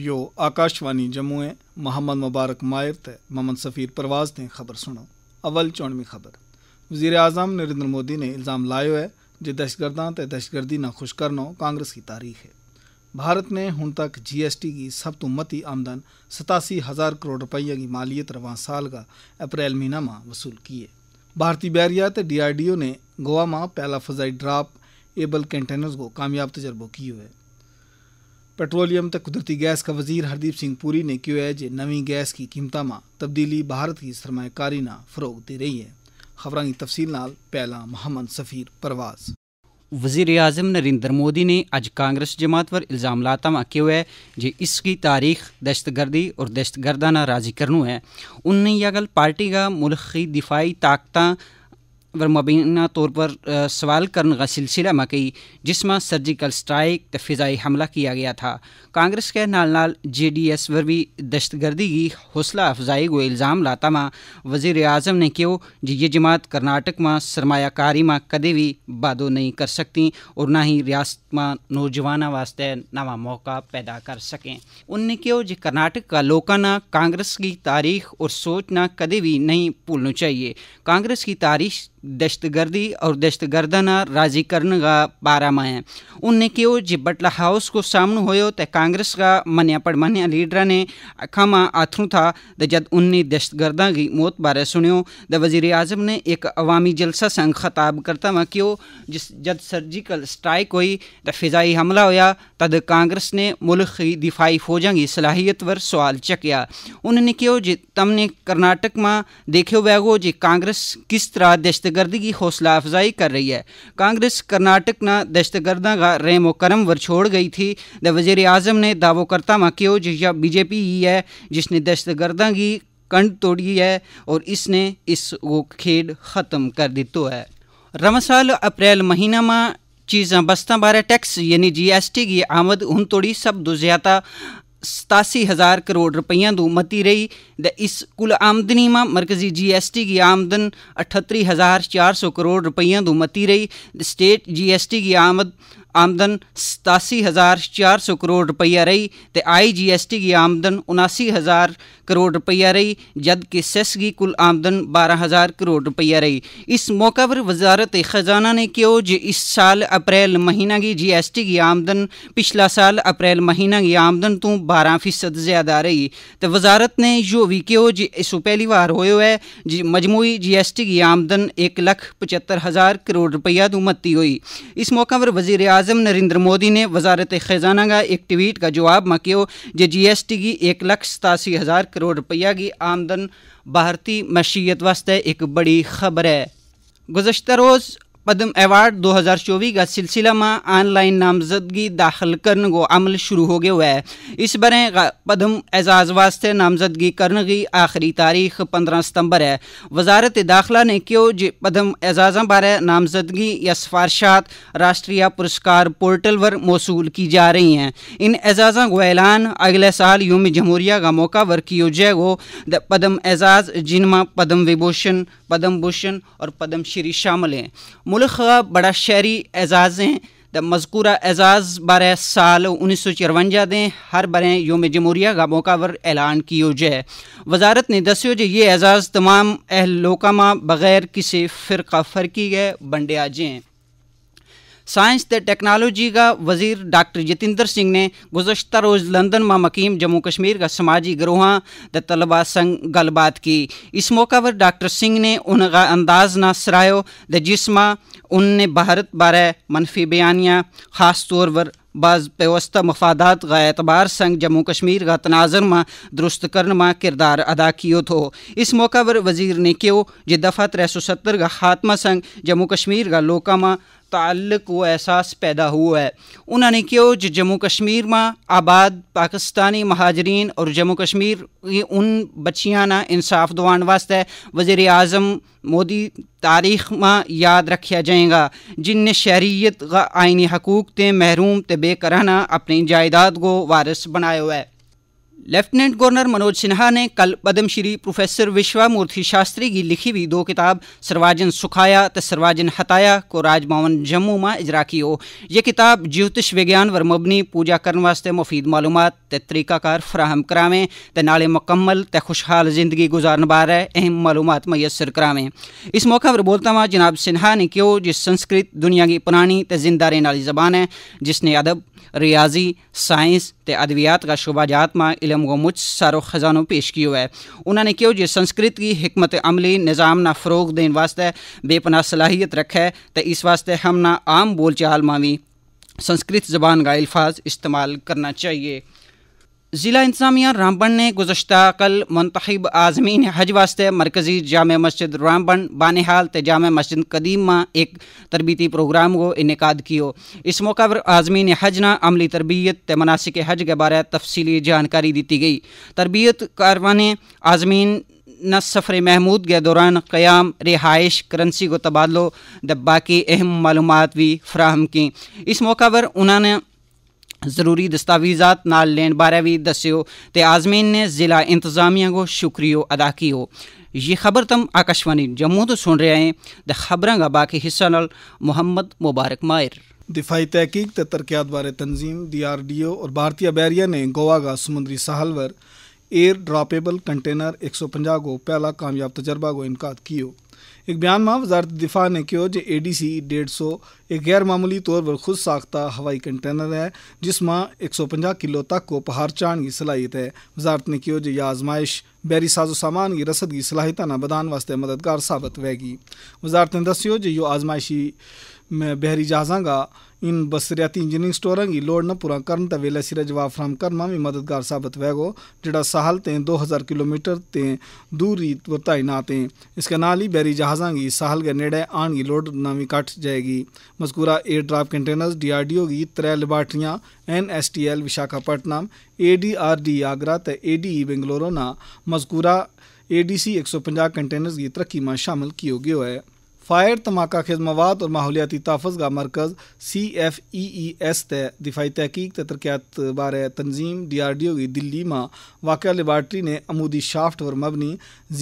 यो आकाशवाणी जम्मू है मोहम्मद मुबारक मायर ते मोहम्मद सफ़ीर परवाज़ ने ख़बर सुनो अव्वल चौणवी ख़बर वजीर अजम नरेंद्र मोदी ने इल्ज़ाम लायो है जो दहशतगर्दा ते दहशतगर्दी ना खुश करनो कांग्रेस की तारीख है भारत ने हुन तक जी एस टी की सब तो मती आमदन सतासी हज़ार करोड़ रुपये की मालियत रवान साल का अप्रैल महीना में वसूल की है भारतीय बैरिया ते डी आर डी ओ ने गोवा में पहला फजाई ड्राप एबल कंटेनर्स को कामयाब तजर्बो किया है पेट्रोलियम तो कुदरती गैस का वजीर हरदीप सिंह पुरी ने क्यों है कि नवी गैस की कीमतों में तब्दीली भारत की सरमाकारी फरोग दे रही है खबर की तफसील नाल पहला मोहम्मद सफ़ीर परवास वजीर अजम नरेंद्र मोदी ने अज कांग्रेस जमात पर इल्ज़ाम लाता में कहो है कि इसकी तारीख दहशतगर्दी और दहशतगर्दा ना राजी करनू है उनने यह गल पार्टी का मुल्क दिफाई ताकत मुबीना तौर पर सवाल करने का सिलसिला मकई जिसमें सर्जिकल स्ट्राइक तो फिजाई हमला किया गया था कांग्रेस के नाल नाल जे डी एस पर भी दहशतगर्दी की हौसला अफजाई को इल्ज़ाम लाता माँ वजीर अजम ने क्यों जी ये जमात कर्नाटक में सरमाकारी में कदे भी वादो नहीं कर सकती और ना ही रियासत में नौजवानों वास्ते नवा मौका पैदा कर सकें उनने कहो जी कर्नाटक का लोकाना कांग्रेस की तारीख और सोच ना कदे भी नहीं भूलना चाहिए कांग्रेस की तारीख दहशतगर्दी और दश्तगर्दन राजी करने का बारे में उनने क्यों जब बटला हाउस को सामने हो तो कांग्रेस का मनिया मनिया लीडर ने खामा आथरू था तो जद उनने दश्तगर्दा की मौत बारे सुनियो तो वजीर आजम ने एक अवामी जलसा संघ खताब करता हुआ क्यों जिस जब सर्जिकल स्ट्राइक हुई तो फिजाई हमला होया तद कांग्रेस ने मुल्क की दिफाई फौजा की सलाहियत पर सवाल चकिया उन्होंने क्यों जी तमने कर्नाटक में देखो वैगो जी कांग्रेस किस तरह दहशत दहशतगर्द की हौसला अफजाई कर रही है कांग्रेस कर्नाटक न दहशतगर्दा का रेमो करम वर छोड़ गई थी द वजीर आज़म ने दावो करता मा कि बीजेपी ही है जिसने दहशतगर्दा की कंड तोड़ी है और इसने इस वो खेड ख़त्म कर दितो है रमसाल अप्रैल महीना में चीज़ा बस्ता बारे टैक्स यानी जी एस टी की आमद उन तोड़ी सब दो तो ज़्यादा 87000 ਕਰੋੜ रुपयों ਤੋਂ ਮਤੀ ਰਹੀ ਤੇ ਇਸ ਕੁੱਲ ਆਮਦਨੀ ਮਾ ਮਰਕਜ਼ੀ ਜੀਐਸਟੀ ਦੀ ਆਮਦਨ 38400 ਕਰੋੜ रुपयों ਤੋਂ ਮਤੀ ਰਹੀ ਸਟੇਟ ਜੀਐਸਟੀ ਦੀ ਆਮਦ आमदन सतासी हजार चार सौ करोड़ रुपया रही ਕਰੋੜ ਰੁਪਈਆ ਰਹੀ ਤੇ ਆਈਜੀਐਸਟੀ ਦੀ ਆਮਦਨ 79000 ਕਰੋੜ ਰੁਪਈਆ ਰਹੀ ਜਦ ਕਿ सैस की कुल आमदन बारह हज़ार करोड़ रुपया रही इस मौका पर वजारत ख़जाना ने कहो जो इस साल अप्रैल महीना की जी एस टी की आमदन पिछला साल अप्रैल महीना की आमदन तो बारह फीसद ज़्यादा रही तो वजारत ने जो भी क्यों जो इस पहली बार हो जी मजमू जी एस टी की आमदन एक लख पचहत्तर हज़ार करोड़ रुपया तो मती हुई इस मौका पर वजीर आजम नरेंद्र मोदी ने वजारत ख़जाना का एक ट्वीट का जवाब में किया जी एस टी की एक लख सतासी हज़ार करोड़ रुपया की आमदन भारतीय मशीयत वास्ते एक बड़ी खबर है गुजशत रोज़ पद्म एवार्ड 2024 का सिलसिला में ऑनलाइन नामजदगी दाखिल करने को अमल शुरू हो गया है इस बारे पद्म एजाज वास्ते नामजदगी करने की आखिरी तारीख 15 सितंबर है वजारत दाखिला ने क्यों जो पद्म एजाजा बारे नामजदगी या सिफारशात राष्ट्रीय पुरस्कार पोर्टल पर मौसू की जा रही हैं इन एजाजा को ऐलान अगले साल यूम जमहूरिया का मौका पर किया जाएगा पद्म एजाज जिनमें पद्म विभूषण पद्म भूषण और पद्म श्री शामिल हैं मुल्क बड़ा शहरी एजाज़ हैं द मजकूरा एजाज़ बारह साल उन्नीस सौ चरवंजा दें हर बरें योम जमहूरिया का मौकावर ऐलान कियो जाए वजारत ने दस्यो ये एजाज़ तमाम अहल लोकामा बग़ैर किसी फ़िरका फ़र्की गए बंडे जाए साइंस व टेक्नोलॉजी का वजीर डॉक्टर जितेंद्र सिंह ने गुजशत रोज़ लंदन में मकीम जम्मू कश्मीर का समाजी गरोह द तलबा संग गलबात की इस मौका पर डॉक्टर सिंह ने उनका अंदाज ना सरायो द जिसमा उनने भारत बारे मनफी बयानियाँ खास तौर पर बाज़ पेवस्ता मफादात का एतबार संग जम्मू कश्मीर का तनाजर में दुरुस्त करने में किरदार अदा कियो थो इस मौका पर वजीर ने क्यों जे दफ़ा त्रै सौ सत्तर का खात्मा संग जम्मू कश्मीर का लोका में ताल्लुक़ व एहसास पैदा हुआ है उन्होंने क्यों जो जम्मू कश्मीर में आबाद पाकिस्तानी महाजरीन और जम्मू कश्मीर उन ना इंसाफ़ दवाने वास्ते वजीर अजम मोदी तारीख में याद रखा जाएगा जिनने शहरीत आइनी हकूक़ ते महरूम ते बेकराना अपनी जायदाद को वारस बनाया है लेफ्टिनेंट गवर्नर मनोज सिन्हा ने कल पद्मश्री प्रोफेसर विश्वामूर्ति शास्त्री की लिखी हुई दो किताब सरवाजन सुखाया त सर्वाजन हताया को राजभवन जम्मू में इजरा की हो ये किताब ज्योतिष विज्ञान व मबनी पूजा करने वास्ते मुफीद मालूम त तरीकाकार फ्राहम करावें त नाले मुकम्मल त खुशहाल जिंदगी गुजारने बारे अहम मालूम मैसर करावें इस मौके पर बोलता हुआ जनाब सिन्हा ने क्यों जिस संस्कृत दुनिया की पुरानी त जिंदा रहने जबान है जिसने अदब रियाजी साइंस त अदवियात का शुभाजात में इलम व मुझ सारो खजानों पेश कियो है उन्होंने कहो जो संस्कृत की हिकमत अमली निज़ाम ना फरोग देने वास्ते बेपना सलाहियत रखे तो इस वास्ते हम ना आम बोलचाल में भी संस्कृत जबान का अल्फाज इस्तेमाल करना चाहिए ज़िला इंतजामिया रामबन ने गुजशत कल मंतब आज़मीन हज वास्ते मरकज़ी जाम मस्जिद रामबन बानिहाल जाम मस्जिद कदीम में एक तरबीती प्रोग्राम को इनका किया इस मौका पर आज़मीन हज ने अमली तरबियत त मनासिक हज के बारे तफसीली जानकारी दी गई तरबियत ने आज़मीन न सफ़र महमूद के दौरान क़्याम रिहाइश करंसी को तबादलो द बाकी अहम मालूम भी फ्राहम की इस मौका पर उन्होंने ज़रूरी ਦਸਤਾਵੇਜ਼ਾਤ ਨਾਲ ਲੈਣ ਬਾਰੇ ਵੀ ਦੱਸਿਓ ਤੇ ਆਜ਼ਮੀਨ ਨੇ ਜ਼ਿਲ੍ਹਾ ਇੰਤਜ਼ਾਮੀਆ ਕੋ ਸ਼ੁਕਰੀਆ ਅਦਾ ਕੀਓ ये खबर तम आकाशवाणी जम्मू तो सुन रहे हैं द खबर का बाकी हिस्सा नल मोहम्मद मुबारक मायर दिफाई तहकीक तरक्यात बारे तंजीम डी आर डी ओ और भारतीय बैरिया ने गोवा का समुद्री साहल वर एयर ड्रॉपेबल कंटेनर एक सौ पंजा को पहला कामयाब तजर्बा को इनका किया एक वजारत दिफा ने कहो जो ए डी सी डेढ़ सौ एक गैर मामूली तौर पर खुद साख्ता हवाई कंटेनर है जिसमें एक सौ पंजा किलो तक को पहाड़ चाण की सलाहियत है वजारत ने कहो जो यह आजमाइश बैरी साजो सामान की रसद की सलाहित ना बदान वास्ते मददगार साबित होगी वजारत ने दस्यो जो यो आजमाइशी बहरी जहाजा का इन बसरियाती इंजीनियरिंग स्टोर की लोड न पूरा करन तो वेला सिरा जवाब फराम करना भी मददगार साबित वेगो जड़ा साहल ते दो हज़ार किलोमीटर ते दूरी बताई ना ते इसके नाल ही बैरी जहाज़ा की साहल के नेड़े आन की लोड भी काट जाएगी मजकूरा एयर ड्राफ containers D R D O की त्रै लेबार्टरियाँ N S T L Visakhapatnam A D R D Agra ते ए डी ई बेंगलोरो ना मजकूरा ए डी सी एक सौ पंजा कंटेनर्स की तरक्की में शामिल किया गया है فائر તમાકા ખિદમવાત ઓર માહોલiyati તાહફુઝ કા מרકઝ C F E E S તે દિફાઈ તહકીક તતરીકત બારે તનઝીમ ڈی આર ડી ઓ ની દિલ્લી માં વાકિય લબરેટરી ને અમૂદી શાફ્ટ ઓર મબની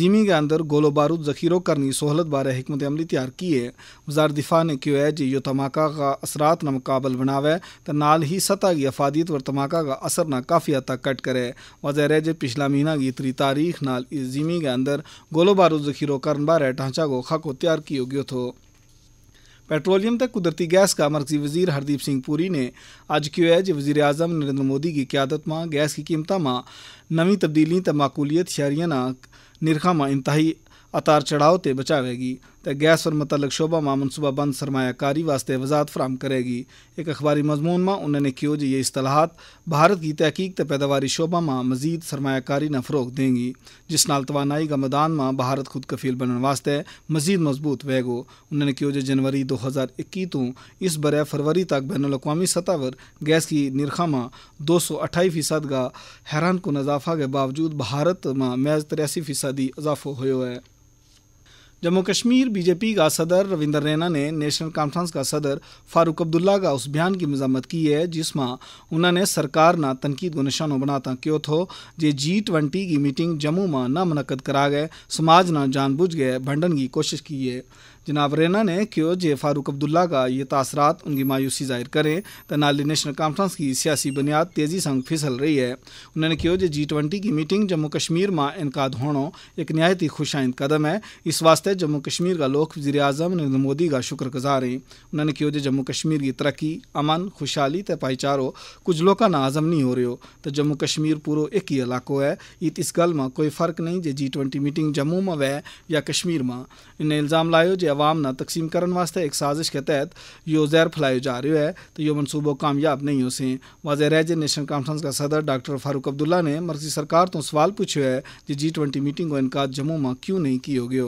જમીન કે અંદર ગોલો બારૂદ જખિરો કરની સહુલત બારે હુકમત અમલીત્યાર કી હે વઝીર દિફાને કી હૈ જી યો તમાકા કા અસરાત ન મુકાબલ બનાવે તા નાલ હી સતા ギ afadiyat ઓર તમાકા કા અસર ન કાફિયા તા કટ કરે વઝીર એજે પિછલા મીના ギ ત્રી તારીખ નાલ ઇ જમીન કે અંદર ગોલો બારૂદ જખિરો કરન બારે તાંચા ગોખા કો તૈયાર કી ਰੇਡੀਓ ਤੋਂ ਪੈਟਰੋਲੀਅਮ ਤੇ ਕੁਦਰਤੀ ਗੈਸ ਦਾ ਮਰਕਜ਼ੀ ਵਜ਼ੀਰ ਹਰਦੀਪ ਸਿੰਘ ਪੂਰੀ ਨੇ ਅੱਜ ਕਿਹਾ ਹੈ ਜੇ ਵਜ਼ੀਰ ਆਜ਼ਮ ਨਰਿੰਦਰ ਮੋਦੀ ਦੀ ਕਿਆਦਤ ਮਾ ਗੈਸ ਦੀ ਕੀਮਤਾਂ ਮਾ ਨਵੀਂ ਤਬਦੀਲੀ ਤੇ ਮਾਕੂਲੀਅਤ ਸ਼ਹਿਰੀਆਂ ਨਾਲ ਨਿਰਖਾ ਮਾ ਇੰਤਹੀ ਅਤਾਰ ਚੜਾਓ ਤੇ ਬਚਾਵੇਗੀ तो गैस और मतलब शोबा मां मनसूबा बंद सरमाकारी वास्ते वजात फ्राहम करेगी एक अखबारी मजमून में उन्होंने क्यों जी ये असलाहत भारत की तहकीक तो पैदावारी शोबा में मजीद सरमाकारी न फरोग देंगी जिस नाल तोानाई का मैदान में भारत खुद कफील बनने वास्ते मजीद मजबूत वेगो उन्होंने क्यों जो जनवरी दो हज़ार इक्की तो इस बर फरवरी तक बैन अवी सतह पर गैस की निरखा में दो सौ अठाई फीसद का हैरान कन इजाफा के बावजूद भारत में मैज़ तिरासी फीसदी इजाफो हो जम्मू कश्मीर बीजेपी का सदर रविंदर रैना ने नेशनल कॉन्फ्रेंस का सदर फारूक अब्दुल्ला का उस बयान की मजम्मत की है जिसमें उन्होंने सरकार ना तनकीद को निशानो बनाता क्यों थो जे जी ट्वेंटी की मीटिंग जम्मू में ना मनकद करा गए समाज ना जानबूझ गए भंडन की कोशिश की है जनाब रैना ने क्यों जे फारूक अब्दुल्ला का ये तासरात उनकी मायूसी जाहिर करें तो नाली नेशनल कॉन्फ्रेंस की सियासी बुनियाद तेज़ी संग फिसल रही है उन्होंने क्यों जो जी ट्वेंटी की मीटिंग जम्मू कश्मीर में इनकाद होना एक नहायत ही खुशाइंद कदम है इस वास्ते जम्मू कश्मीर का लोक वजीर अजम नरेंद्र मोदी का शुक्र गुजार हैं उन्होंने क्यों जो जम्मू कश्मीर की तरक्की अमन खुशहाली तो भाईचारो कुछ लोग ना आज़म नहीं हो रहे हो तो जम्मू कश्मीर पूरा एक ही इलाको है इत इस गल में कोई फ़र्क नहीं जे जी ट्वेंटी मीटिंग जम्मू में वह या कश्मीर में इन्हें इल्ज़ाम लायो जे अवाम न तकसीम करने वास्ते एक साजिश के तहत यो जहर फैलाए जा रो है तो यो मनसूबो कामयाब नहीं हो सें वाज रह नेशनल कॉन्फ्रेंस का सदर डॉक्टर फारूक अब्दुल्ला ने मर्जी सरकार तो सवाल पूछो है कि जी ट्वेंटी मीटिंग को इनका जम्मू में क्यों नहीं किया गया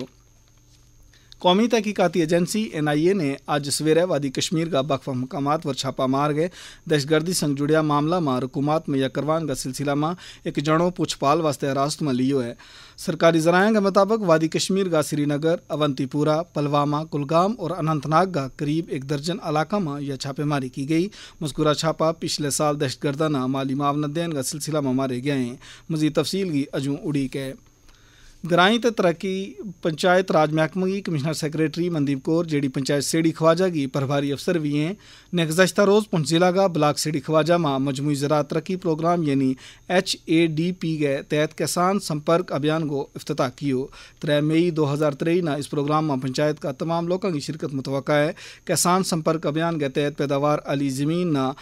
कौमी तहकीकती एजेंसी एनआईए ने आज सवेरे वादी कश्मीर का बखवा मकाम पर छापा मार गए दहशतगर्दी संग जुड़िया मामला में मा मुहैया करवाने का सिलसिला में एक जड़ों पूछपाल वास्ते हिरासत में लियो है सरकारी जराए के मुताबिक वादी कश्मीर का श्रीनगर अवंतीपुरा पलवामा कुलगाम और अनंतनाग का करीब एक दर्जन इलाका में यह छापेमारी की गई मुस्कुरा छापा पिछले साल दहशतगर्दाना माली मावन देन का सिलसिला में मारे गए हैं मजीद तफसील की अजू उड़ीक है ग्राई तो तरक्की पंचायत राज महकमे की कमिश्नर सैक्रेटरी मनदीप कौर जी पंचायत सेड़ी ख्वाजा की प्रभारी अफसर भी हैं ने गुजशत रोज़ पुंछ जिला का ब्लाक सेड़ी ख्वाजा माँ मजमू जरा तरक्की प्रोग्राम यानी एच ए डी पी के तहत किसान संपर्क अभियान को अफ्ताह किया त्रै मई दो हज़ार तेई ना इस प्रोग्राम में पंचायत का तमाम लोगों की शिरकत मुतव है किसान संपर्क अभियान के तहत पैदावार अली ज़मीन ना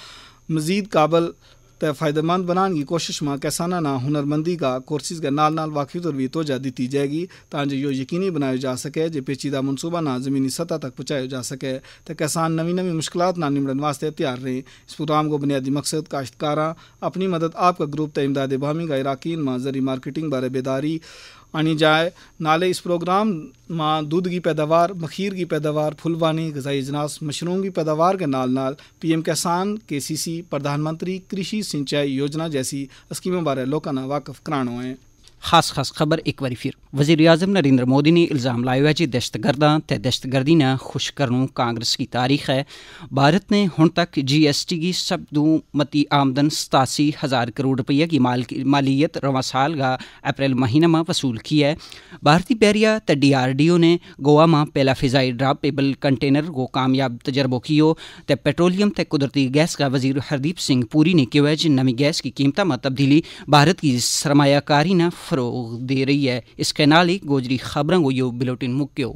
मजीद काबल ते फायदेमंद बनाने की कोशिश में किसानों ने हुनरमंदी का कोर्सिस के नाल नाल वाकफियत और भी तोजा दी जाएगी ताकि यो यकीनी बनाया जा सके जो पेचीदा मनसूबा ना जमीनी सतह तक पहुँचाया जा सके तो किसान नवी नवी मुश्किल ना निमड़न वास्ते तैयार रहें इस प्रोग्राम को बुनियादी मकसद काश्तकारा अपनी मदद आपका ग्रुप तमदाद इमदाद का इराकीन माँ जरी मार्केटिंग बारे बेदारी आनी जाए नाले इस प्रोग्राम मां दुध की पैदावार मखीर की पैदावार फुलवानी गजाई इजनास मशरूम की पैदावार के नाल नाल पी एम किसान के सी सी प्रधानमंत्री कृषि सिंचाई योजना जैसी स्कीमों बारे लोगों वाकफ कराना है ਖਾਸ-ਖਾਸ ਖਬਰ ਇੱਕ ਵਾਰੀ ਫਿਰ ਵਜ਼ੀਰ-ਏ-ਆਜ਼ਮ ਨਰਿੰਦਰ ਮੋਦੀ ਨੇ ਇਲਜ਼ਾਮ ਲਾਇਆ ਹੈ ਕਿ ਦਹਿਸ਼ਤਗਰਦਾਂ ਤੇ ਦਹਿਸ਼ਤਗਰਦੀ ਨਾ ਖੁਸ਼ ਕਰਨੂ ਕਾਂਗਰਸ ਦੀ ਤਾਰੀਖ ਹੈ ਭਾਰਤ ਨੇ ਹੁਣ ਤੱਕ जीएसटी की सबदूमती आमदन सतासी हज़ार करोड़ रुपये की माल मालियत रवा साल का अप्रैल महीने में वसूल की है भारतीय बैरिया तो डी आर डी ओ ने गोवा में पहला फिजाई ड्रापेबल कंटेनर को कामयाब तजर्बो किया तो पेट्रोलियम तो कुदरती गैस का वजीर हरदीप सिंह पुरी ने कहा है कि नवी गैस की कीमतों में तब्दीली भारत की सरमायाकारी ने फरोग दे रही है इस कैनाली गोजरी खबरों को यो बुलेटिन मुक्यो